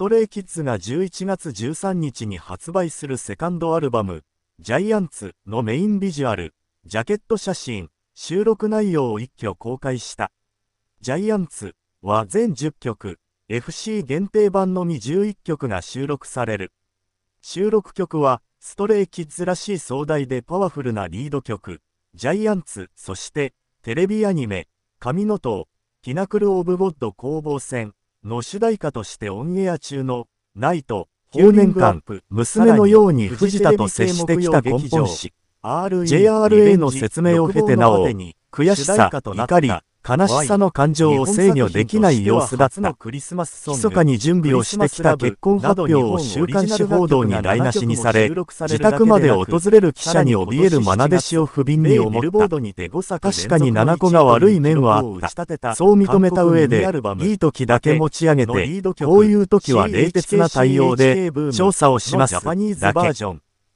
ストレイキッズが11月13日に発売するセカンドアルバム、ジャイアンツのメインビジュアル、ジャケット写真、収録内容を一挙公開した。ジャイアンツは全10曲、FC 限定版のみ11曲が収録される。収録曲は、ストレイキッズらしい壮大でパワフルなリード曲、ジャイアンツ、そして、テレビアニメ、神の塔、ピナクル・オブ・ゴッド攻防戦、の主題歌としてオンエア中のナイト9年間娘のように藤田と接してきた根本氏 JRA の説明を経てなお悔しさ怒り悲しさの感情を制御できない様子だった密かに準備をしてきた結婚発表を週刊誌報道に台無しにされ自宅まで訪れる記者に怯える愛弟子を不憫に思った確かに七子が悪い面はあったそう認めた上でいい時だけ持ち上げてこういう時は冷徹な対応で調査をしますだけ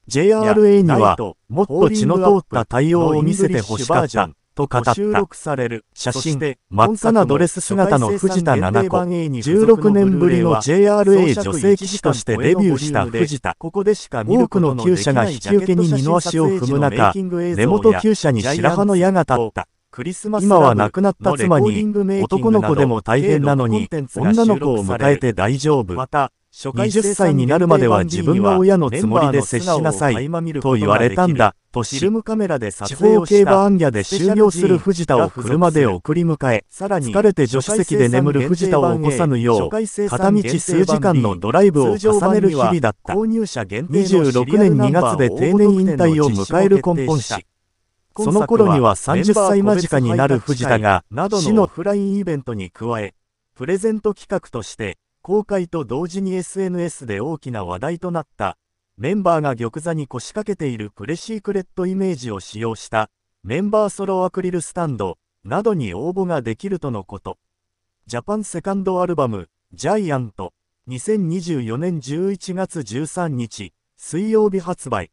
JRA にはもっと血の通った対応を見せてほしかったと語った。収録される写真、真っ赤なドレス姿の藤田七子、16年ぶりの JRA 女性騎士としてデビューした藤田。ここでしか多くの厩舎が引き受けに二の足を踏む中、根元厩舎に白羽の矢が立った。今は亡くなった妻に、男の子でも大変なのに、女の子を迎えて大丈夫。また、20歳になるまでは自分が親のつもりで接しなさいと言われたんだとし、地カメラで撮影競馬アンギャで終了する藤田を車で送り迎えさらに疲れて助手席で眠る藤田を起こさぬよう片道数時間のドライブを重ねる日々だった26年2月で定年引退を迎える根本誌その頃には30歳間近になる藤田が死のフラインイベントに加えプレゼント企画として公開と同時に SNS で大きな話題となったメンバーが玉座に腰掛けているプレシークレットイメージを使用したメンバーソロアクリルスタンドなどに応募ができるとのことジャパンセカンドアルバム「ジャイアント2024年11月13日水曜日発売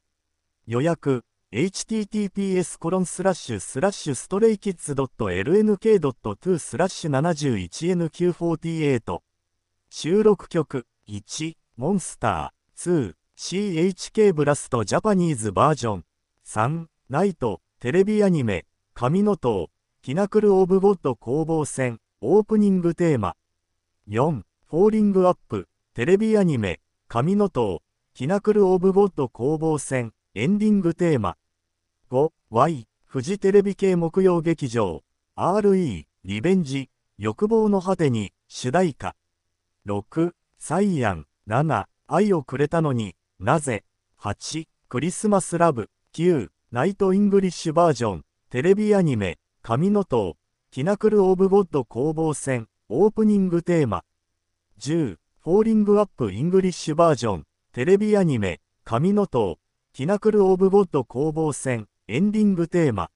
予約 https コロンスラッシュスラッシュストレイキッズ .lnk.2 スラッシュ 71n948 収録曲1モンスター 2CHK ブラストジャパニーズバージョン3ナイトテレビアニメ神の塔キナクル・オブ・ゴッド攻防戦オープニングテーマ4フォーリングアップテレビアニメ神の塔キナクル・オブ・ゴッド攻防戦エンディングテーマ 5Y フジテレビ系木曜劇場 RE リベンジ欲望の果てに主題歌6、サイアン、7、愛をくれたのになぜ、8、クリスマスラブ、9、ナイト・イングリッシュバージョン、テレビアニメ、神の塔、キナクル・オブ・ゴッド攻防戦、オープニングテーマ、10、フォーリング・アップ・イングリッシュバージョン、テレビアニメ、神の塔、キナクル・オブ・ゴッド攻防戦、エンディングテーマ、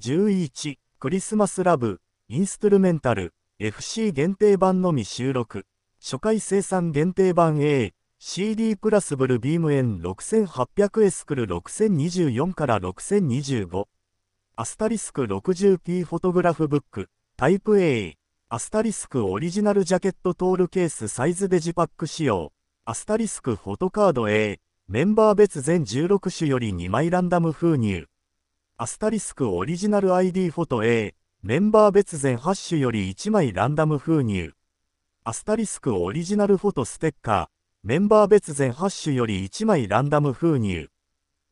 11、クリスマス・ラブ、インストゥルメンタル、FC 限定版のみ収録。初回生産限定版 A、CD プラスブルビーム円 6800S クル6024から6025。アスタリスク 60P フォトグラフブック、タイプ A、アスタリスクオリジナルジャケットトールケースサイズデジパック仕様、アスタリスクフォトカード A、メンバー別全16種より2枚ランダム封入。アスタリスクオリジナル ID フォト A、メンバー別全8種より1枚ランダム封入。アスタリスクオリジナルフォトステッカー、メンバー別全8種より1枚ランダム封入。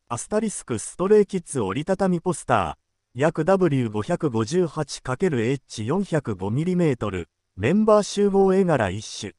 アスタリスクストレイキッズ折りたたみポスター、約 W558×H405mm、メンバー集合絵柄1種。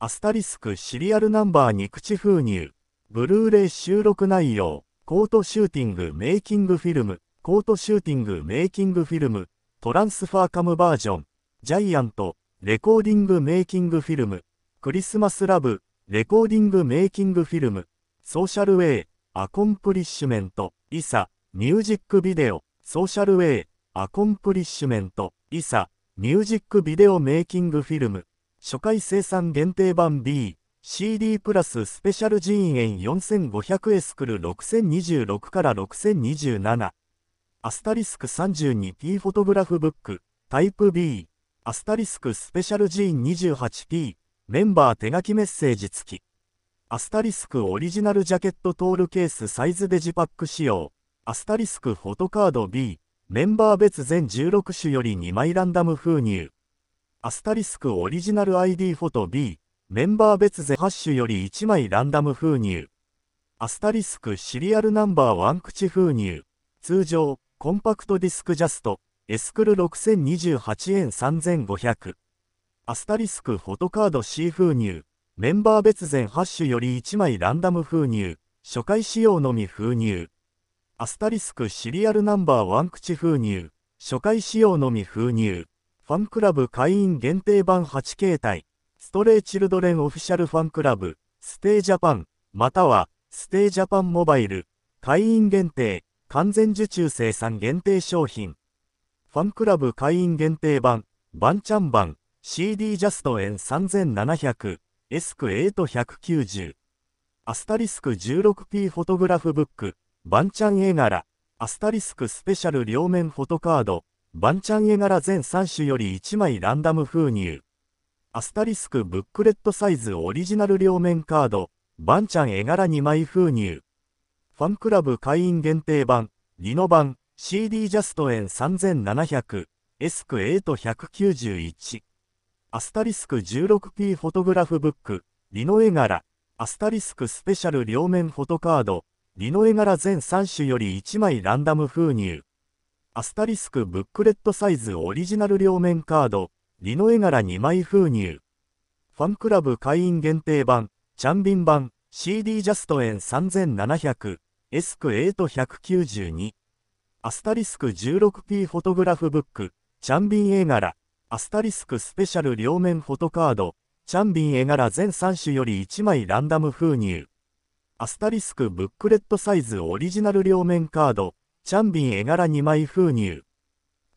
アスタリスクシリアルナンバーに口封入。ブルーレイ収録内容、コートシューティングメイキングフィルム、コートシューティングメイキングフィルム、トランスファーカムバージョン、ジャイアント、レコーディングメイキングフィルム、クリスマスラブ、レコーディングメイキングフィルム、ソーシャルウェイ、アコンプリッシュメント、イサ、ミュージックビデオ、ソーシャルウェイ、アコンプリッシュメント、イサ、ミュージックビデオメイキングフィルム、初回生産限定版 B、CD プラススペシャル人員4500エスクル6026から6027、アスタリスク 32P フォトグラフブック、タイプ B、アスタリスクスペシャルジーン 28P メンバー手書きメッセージ付きアスタリスクオリジナルジャケットトールケースサイズデジパック仕様アスタリスクフォトカード B メンバー別全16種より2枚ランダム封入アスタリスクオリジナル ID フォト B メンバー別全8種より1枚ランダム封入アスタリスクシリアルナンバー1口封入通常コンパクトディスクジャストエスクル6028円3500。アスタリスクフォトカード C 封入。メンバー別全8種より1枚ランダム封入。初回使用のみ封入。アスタリスクシリアルナンバーワン口封入。初回使用のみ封入。ファンクラブ会員限定版8形態。ストレイチルドレンオフィシャルファンクラブ。ステイジャパン。または、ステイジャパンモバイル。会員限定。完全受注生産限定商品。ファンクラブ会員限定版、バンチャン版、CD ジャスト円3700、エスク8190、アスタリスク 16P フォトグラフブック、バンチャン絵柄、アスタリスクスペシャル両面フォトカード、バンチャン絵柄全3種より1枚ランダム封入。アスタリスクブックレットサイズオリジナル両面カード、バンチャン絵柄2枚封入。ファンクラブ会員限定版、リノ版、CD ジャスト円3700、エスク8191。アスタリスク 16P フォトグラフブック、リノエ柄、アスタリスクスペシャル両面フォトカード、リノエ柄全3種より1枚ランダム封入。アスタリスクブックレットサイズオリジナル両面カード、リノエ柄2枚封入。ファンクラブ会員限定版、チャンビン版、CD ジャスト円3700、エスク8192。アスタリスク 16P フォトグラフブック、チャンビン絵柄、アスタリスクスペシャル両面フォトカード、チャンビン絵柄全3種より1枚ランダム封入。アスタリスクブックレットサイズオリジナル両面カード、チャンビン絵柄2枚封入。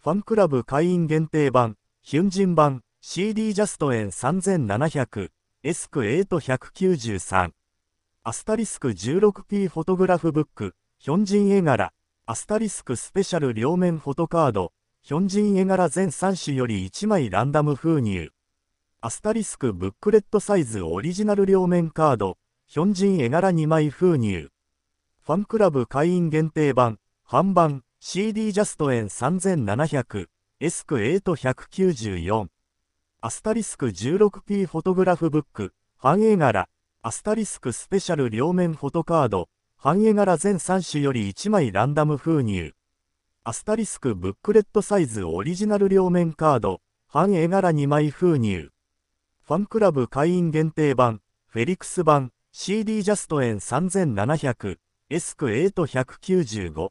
ファンクラブ会員限定版、ヒュンジン版、CD ジャスト円3700、エスク8193。アスタリスク 16P フォトグラフブック、ヒョンジン絵柄、アスタリスクスペシャル両面フォトカード、ヒョンジン絵柄全3種より1枚ランダム封入。アスタリスクブックレットサイズオリジナル両面カード、ヒョンジン絵柄2枚封入。ファンクラブ会員限定版、半版、CD ジャスト円3700、エスク8194。アスタリスク 16P フォトグラフブック、ン絵柄、アスタリスクスペシャル両面フォトカード、半絵柄全3種より1枚ランダム封入。アスタリスクブックレットサイズオリジナル両面カード、半絵柄2枚封入。ファンクラブ会員限定版、フェリックス版、CD ジャスト円3700、エスク8195。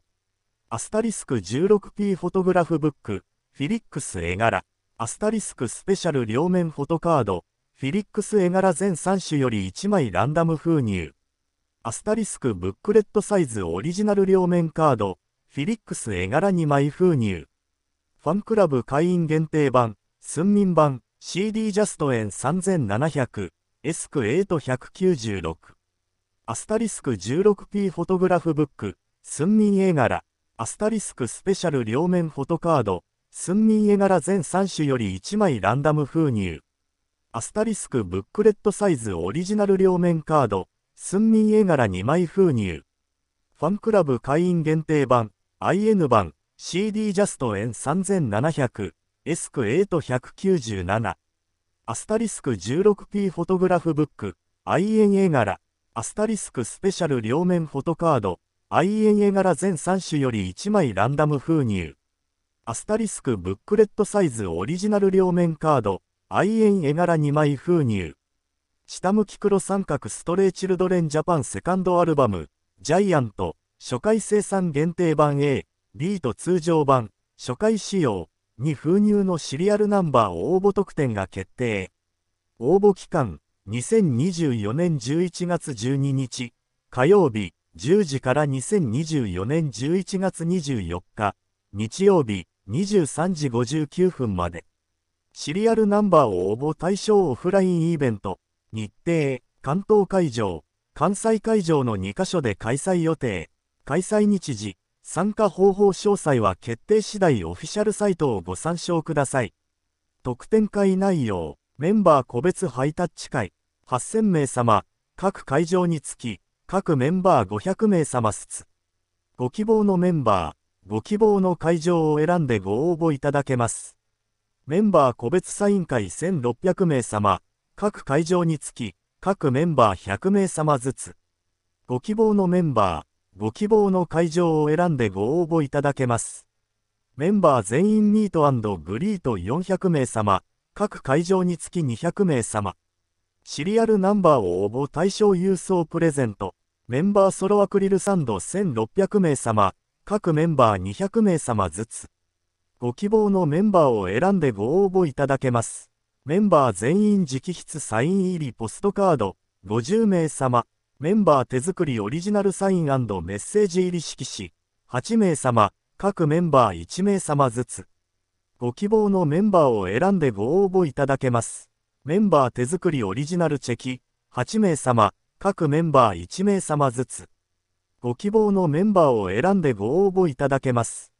アスタリスク 16P フォトグラフブック、フィリックス絵柄、アスタリスクスペシャル両面フォトカード、フィリックス絵柄全3種より1枚ランダム封入。アスタリスクブックレットサイズオリジナル両面カード、フィリックス絵柄2枚封入。ファンクラブ会員限定版、寸民版、CD ジャスト円3700、エスク8196。アスタリスク 16P フォトグラフブック、寸民絵柄、アスタリスクスペシャル両面フォトカード、寸民絵柄全3種より1枚ランダム封入。アスタリスクブックレットサイズオリジナル両面カード、すんミ絵柄2枚封入。ファンクラブ会員限定版、IN 版、CD ジャスト円3700、エスク8197。アスタリスク 16P フォトグラフブック、IN 絵柄、アスタリスクスペシャル両面フォトカード、IN 絵柄全3種より1枚ランダム封入。アスタリスクブックレットサイズオリジナル両面カード、IN 絵柄2枚封入。下向き黒三角ストレイチルドレンジャパンセカンドアルバム、ジャイアント、初回生産限定版 A、B と通常版、初回仕様に封入のシリアルナンバー応募特典が決定。応募期間、2024年11月12日、火曜日、10時から2024年11月24日、日曜日、23時59分まで。シリアルナンバーを応募対象オフラインイベント、日程、関東会場、関西会場の2カ所で開催予定、開催日時、参加方法詳細は決定次第オフィシャルサイトをご参照ください。特典会内容、メンバー個別ハイタッチ会、8000名様、各会場につき、各メンバー500名様ずつ。ご希望のメンバー、ご希望の会場を選んでご応募いただけます。メンバー個別サイン会1600名様、各会場につき、各メンバー100名様ずつ、ご希望のメンバー、ご希望の会場を選んでご応募いただけます。メンバー全員ミートグリート400名様、各会場につき200名様。シリアルナンバーを応募対象郵送プレゼント。メンバーソロアクリルサンド1600名様、各メンバー200名様ずつ。ご希望のメンバーを選んでご応募いただけます。メンバー全員直筆サイン入りポストカード50名様メンバー手作りオリジナルサインメッセージ入り色紙8名様各メンバー1名様ずつご希望のメンバーを選んでご応募いただけますメンバー手作りオリジナルチェキ8名様各メンバー1名様ずつご希望のメンバーを選んでご応募いただけます